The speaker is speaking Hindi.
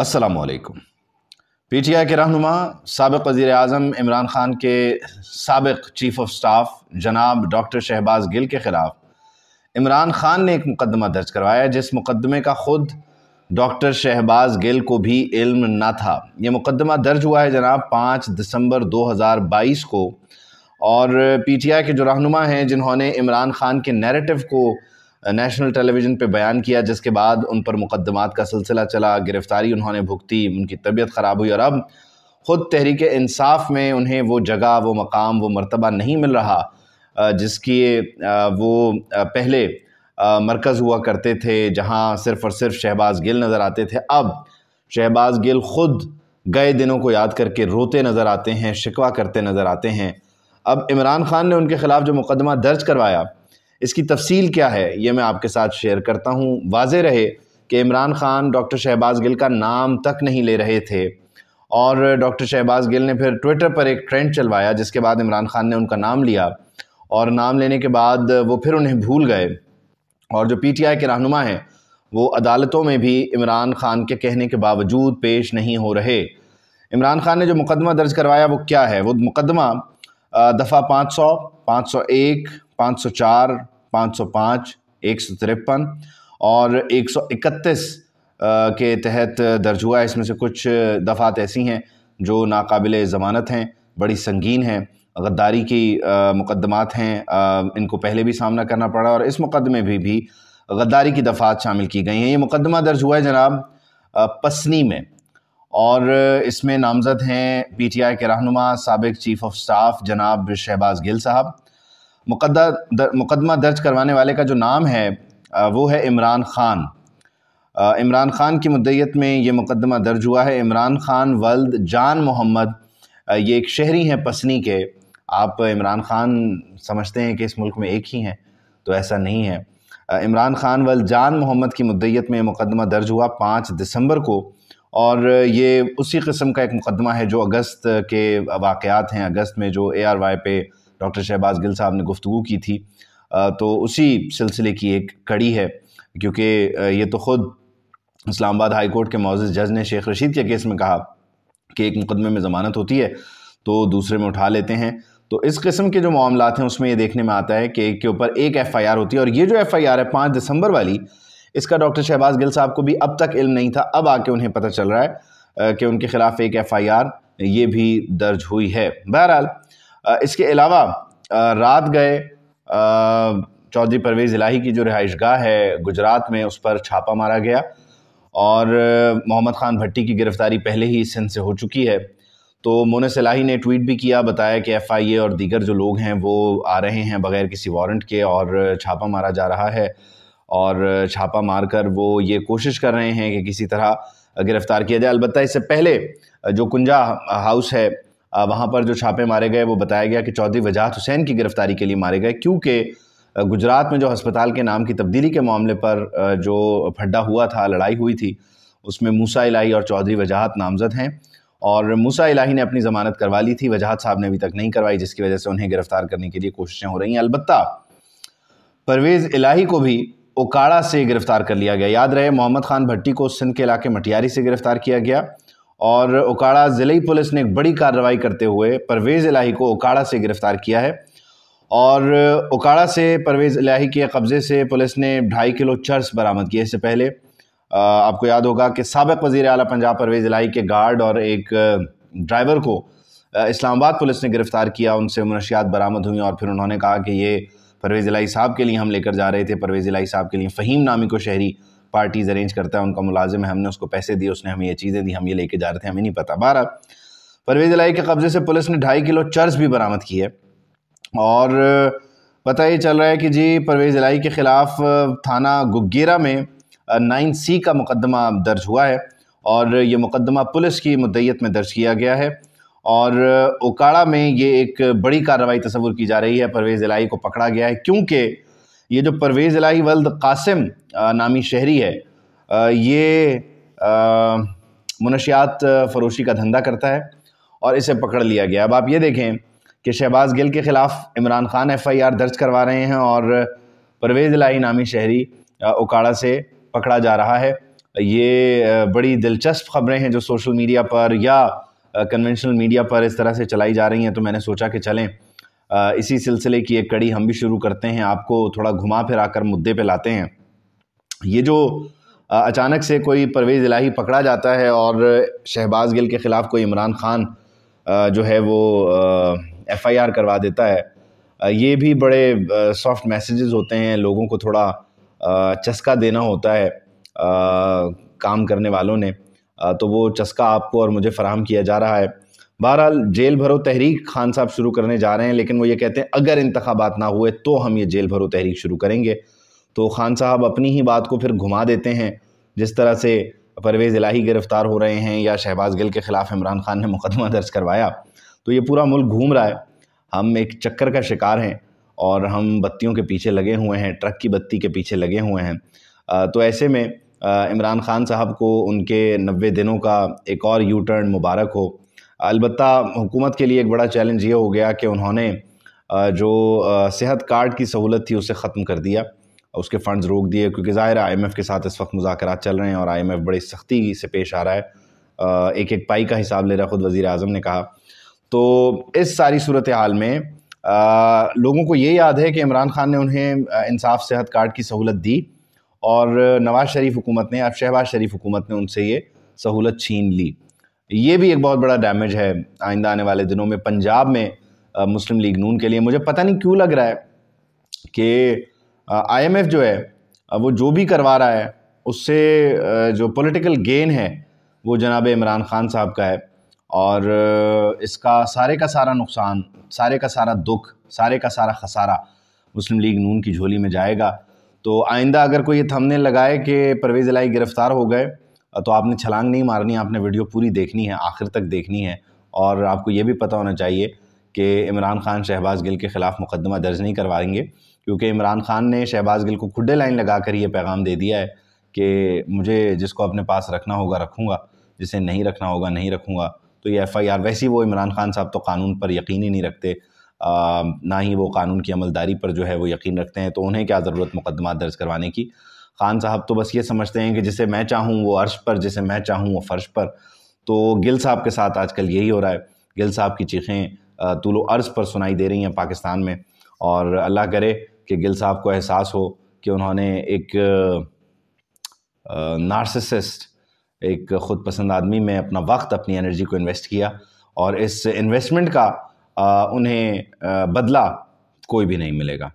असलकुम पी टी आई के रहनुमा सबक वज़ी अजम इमरान ख़ान के सबक चीफ़ ऑफ स्टाफ जनाब डॉक्टर शहबाज गिल के ख़िलाफ़ इमरान ख़ान ने एक मुकदमा दर्ज करवाया जिस मुकदमे का ख़ुद डॉक्टर शहबाज गिल को भी इल्म ना था ये मुकदमा दर्ज हुआ है जनाब पाँच दिसंबर 2022 को और पी टी आई के जो रहनुमा हैं जिन्होंने इमरान ख़ान के नेरेटिव को नेशनल टेलीविज़न पे बयान किया जिसके बाद उन पर मुकदमात का सिलसिला चला गिरफ़्तारी उन्होंने भुगती उनकी तबीयत ख़राब हुई और अब ख़ुद तहरीक इंसाफ में उन्हें वो जगह वो मकाम वो मरतबा नहीं मिल रहा जिसकी वो पहले मरकज़ हुआ करते थे जहाँ सिर्फ़ और सिर्फ शहबाज गिल नज़र आते थे अब शहबाज गिल ख़ुद गए दिनों को याद करके रोते नज़र आते हैं शिकवा करते नज़र आते हैं अब इमरान खान ने उनके ख़िलाफ़ जो मुकदमा दर्ज करवाया इसकी तफसील क्या है ये मैं आपके साथ शेयर करता हूँ वाज रहे कि इमरान ख़ान डॉक्टर शहबाज गिल का नाम तक नहीं ले रहे थे और डॉक्टर शहबाज गिल ने फिर ट्विटर पर एक ट्रेंड चलवाया जिसके बाद इमरान ख़ान ने उनका नाम लिया और नाम लेने के बाद वो फिर उन्हें भूल गए और जो पीटीआई के रहनुमा हैं वो अदालतों में भी इमरान ख़ान के कहने के बावजूद पेश नहीं हो रहे इमरान ख़ान ने जो मुकदमा दर्ज करवाया वो क्या है वो मुकदमा दफ़ा पाँच सौ पाँच सौ एक पाँच सौ चार पाँच सौ पाँच एक सौ तिरपन और एक सौ इकतीस के तहत दर्ज हुआ है इसमें से कुछ दफ़ात ऐसी हैं जो नाकबिल ज़मानत हैं बड़ी संगीन हैं गद्दारी की मुकदमात हैं इनको पहले भी सामना करना पड़ा और इस मुकदमे भी भी गद्दारी की दफ़ात शामिल की गई हैं ये मुकदमा दर्ज हुआ है जनाब पसनी में और इसमें नामज़द हैं पी टी आई के रहनुमा सबक चीफ़ ऑफ स्टाफ जनाब शहबाज गिल साहब मुकद्दा मुकदमा दर्ज करवाने वाले का जो नाम है वो है इमरान ख़ान इमरान ख़ान की मुद्दत में ये मुकदमा दर्ज हुआ है इमरान ख़ान वल्द जान मोहम्मद ये एक शहरी हैं पसनी के आप इमरान ख़ान समझते हैं कि इस मुल्क में एक ही हैं तो ऐसा नहीं है इमरान ख़ान वल जान मोहम्मद की मुद्दत में मुकदमा दर्ज हुआ पाँच दिसंबर को और ये उसी कस्म का एक मुकदमा है जो अगस्त के वाक़ हैं अगस्त में जो ए आर वाई पे डॉक्टर शहबाज गिल साहब ने गुफ्तु की थी तो उसी सिलसिले की एक कड़ी है क्योंकि ये तो ख़ुद इस्लामाबाद हाई कोर्ट के मोज़ जज ने शेख रशीद के केस में कहा कि एक मुकदमे में ज़मानत होती है तो दूसरे में उठा लेते हैं तो इस किस्म के जो मामला हैं उसमें ये देखने में आता है कि एक के ऊपर एक एफ़ आई आर होती है और ये जो एफ़ आई आर है पाँच दिसंबर वाली इसका डॉक्टर शहबाज गिल साहब को भी अब तक इल्म नहीं था अब आके उन्हें पता चल रहा है कि उनके खिलाफ एक एफ़ आई आर ये भी दर्ज हुई है बहरहाल इसके अलावा रात गए चौधरी परवेज़ इलाही की जो रिहाइश गाह है गुजरात में उस पर छापा मारा गया और मोहम्मद ख़ान भट्टी की गिरफ़्तारी पहले ही सिंध से हो चुकी है तो मोन सलाही ने ट्वीट भी किया बताया कि एफ़ आई ए और दीगर जो लोग हैं वो आ रहे हैं बग़ैर किसी वारंट के और छापा मारा जा रहा है और छापा मार कर वो ये कोशिश कर रहे हैं कि किसी तरह गिरफ़्तार किया जाए अलबत्त इससे पहले जो कुंजा हाउस है वहाँ पर जो छापे मारे गए वो बताया गया कि चौधरी वजाहत हुसैन की गिरफ़्तारी के लिए मारे गए क्योंकि गुजरात में जो अस्पताल के नाम की तब्दीली के मामले पर जो फड्डा हुआ था लड़ाई हुई थी उसमें मूसा इलाही और चौधरी वजाहत नामजद हैं और मूसा इलाही ने अपनी ज़मानत करवा ली थी वजाहत साहब ने अभी तक नहीं करवाई जिसकी वजह से उन्हें गिरफ़्तार करने के लिए कोशिशें हो रही हैं अलबत् परवेज़ इलाही को भी ओकाड़ा से गिरफ़्तार कर लिया गया याद रहे मोहम्मद खान भट्टी को सिंध के इलाके मटियारी से गिरफ़्तार किया गया और उकाड़ा ज़िले पुलिस ने एक बड़ी कार्रवाई करते हुए परवेज़ इलाही को उकाड़ा से गिरफ़्तार किया है और उकाड़ा से परवेज़ इलाही के कब्ज़े से पुलिस ने ढाई किलो चर्स बरामद किए इससे पहले आपको याद होगा कि सबक वज़ी अली पंजाब परवेज़ इलाही के गार्ड और एक ड्राइवर को इस्लामाबाद पुलिस ने गिरफ़्तार किया उनसे मनशियात बरामद हुई और फिर उन्होंने कहा कि ये परवेज़ इलाही साहब के लिए हम लेकर जा रहे थे परवेज़ इलाही साहब के लिए फ़हीम नामी को शहरी पार्टीज़ अरेंज करता है उनका मुलाजिम है हमने उसको पैसे दिए उसने हमें ये चीज़ें दी हम ये लेके जा रहे थे हमें नहीं पता बारह परवेज लाई के कब्ज़े से पुलिस ने ढाई किलो चर्च भी बरामद की है और पता ये चल रहा है कि जी परवेज़ लाई के ख़िलाफ़ थाना गुगेरा में नाइन सी का मुकदमा दर्ज हुआ है और ये मुकदमा पुलिस की मुद्दत में दर्ज किया गया है और ओकाड़ा में ये एक बड़ी कार्रवाई तस्वूर की जा रही है परवेज़ इलाई को पकड़ा गया है क्योंकि ये जो परवेज़ इलाही वल्द कासिम नामी शहरी है ये मुनशियात फरोशी का धंधा करता है और इसे पकड़ लिया गया अब आप ये देखें कि शहबाज गिल के ख़िलाफ़ Imran Khan F I R दर्ज करवा रहे हैं और परवेज़ इलाही नामी शहरी उकाड़ा से पकड़ा जा रहा है ये बड़ी दिलचस्प खबरें हैं जो सोशल मीडिया पर या कन्वेंशनल मीडिया पर इस तरह से चलाई जा रही हैं तो मैंने सोचा कि चलें इसी सिलसिले की एक कड़ी हम भी शुरू करते हैं आपको थोड़ा घुमा फिरा कर मुद्दे पे लाते हैं ये जो अचानक से कोई परवेज़ इलाही पकड़ा जाता है और शहबाज गिल के ख़िलाफ़ कोई इमरान ख़ान जो है वो एफआईआर करवा देता है ये भी बड़े सॉफ्ट मैसेजेस होते हैं लोगों को थोड़ा चस्का देना होता है आ, काम करने वालों ने आ, तो वो चस्का आपको और मुझे फ़राहम किया जा रहा है बहरहाल जेल भरो तहरीक खान साहब शुरू करने जा रहे हैं लेकिन वो ये कहते हैं अगर इंतबात ना हुए तो हम ये जेल भरो तहरीक शुरू करेंगे तो खान साहब अपनी ही बात को फिर घुमा देते हैं जिस तरह से परवेज़ इलाही गिरफ़्तार हो रहे हैं या शहबाज गिल के ख़िलाफ़ इमरान खान ने मुकदमा दर्ज करवाया तो ये पूरा मुल्क घूम रहा है हम एक चक्कर का शिकार हैं और हम बत्तियों के पीछे लगे हुए हैं ट्रक की बत्ती के पीछे लगे हुए हैं तो ऐसे में इमरान खान साहब को उनके नबे दिनों का एक और यू टर्न मुबारक हो अलबत् हुकूमत के लिए एक बड़ा चैलेंज ये हो गया कि उन्होंने जो सेहत कार्ड की सहूलत थी उसे ख़त्म कर दिया उसके फ़ंड्स रोक दिए क्योंकि ज़ाहिर आई एम एफ़ के साथ इस वक्त मुजाकर चल रहे हैं और आई एम एफ़ बड़ी सख्ती से पेश आ रहा है एक एक पाई का हिसाब ले रहा है ख़ुद वज़ी अजम ने कहा तो इस सारी सूरत हाल में आ, लोगों को ये याद है कि इमरान खान ने उन्हें इंसाफ सेहत कार्ड की सहूलत दी और नवाज़ शरीफ हुकूमत ने अब शहबाज शरीफ हुकूमत ने उनसे ये सहूलत छीन ली ये भी एक बहुत बड़ा डैमेज है आइंदा आने वाले दिनों में पंजाब में मुस्लिम लीग नून के लिए मुझे पता नहीं क्यों लग रहा है कि आईएमएफ जो है वो जो भी करवा रहा है उससे जो पॉलिटिकल गेन है वो जनाब इमरान खान साहब का है और इसका सारे का सारा नुकसान सारे का सारा दुख सारे का सारा खसारा मुस्लिम लीग नून की झोली में जाएगा तो आइंदा अगर कोई ये थमने लगाए कि परवेज़ लाई गिरफ़्तार हो गए तो आपने छलांग नहीं मारनी आपने वीडियो पूरी देखनी है आखिर तक देखनी है और आपको ये भी पता होना चाहिए कि इमरान खान शहबाज गिल के ख़िलाफ़ मुकदमा दर्ज नहीं करवाएंगे क्योंकि इमरान खान ने शहबाज गिल को खुडे लाइन लगा कर ये पैगाम दे दिया है कि मुझे जिसको अपने पास रखना होगा रखूँगा जिसे नहीं रखना होगा नहीं रखूँगा तो ये एफ़ आई आर वैसे ही वो इमरान खान साहब तो कानून पर यकीन ही नहीं रखते आ, ना ही वो कानून की अमलदारी पर जो है वो यकीन रखते हैं तो उन्हें क्या ज़रूरत मुकदमा दर्ज करवाने की खान साहब तो बस ये समझते हैं कि जिसे मैं चाहूँ वो अर्श पर जिसे मैं चाहूँ वो फर्श पर तो गिल साहब के साथ आजकल यही हो रहा है गिल साहब की चीखें तुलो अर्ज पर सुनाई दे रही हैं पाकिस्तान में और अल्लाह करे कि गिल साहब को एहसास हो कि उन्होंने एक नार्सिसिस्ट एक ख़ुद पसंद आदमी में अपना वक्त अपनी एनर्जी को इन्वेस्ट किया और इस इन्वेस्टमेंट का उन्हें बदला कोई भी नहीं मिलेगा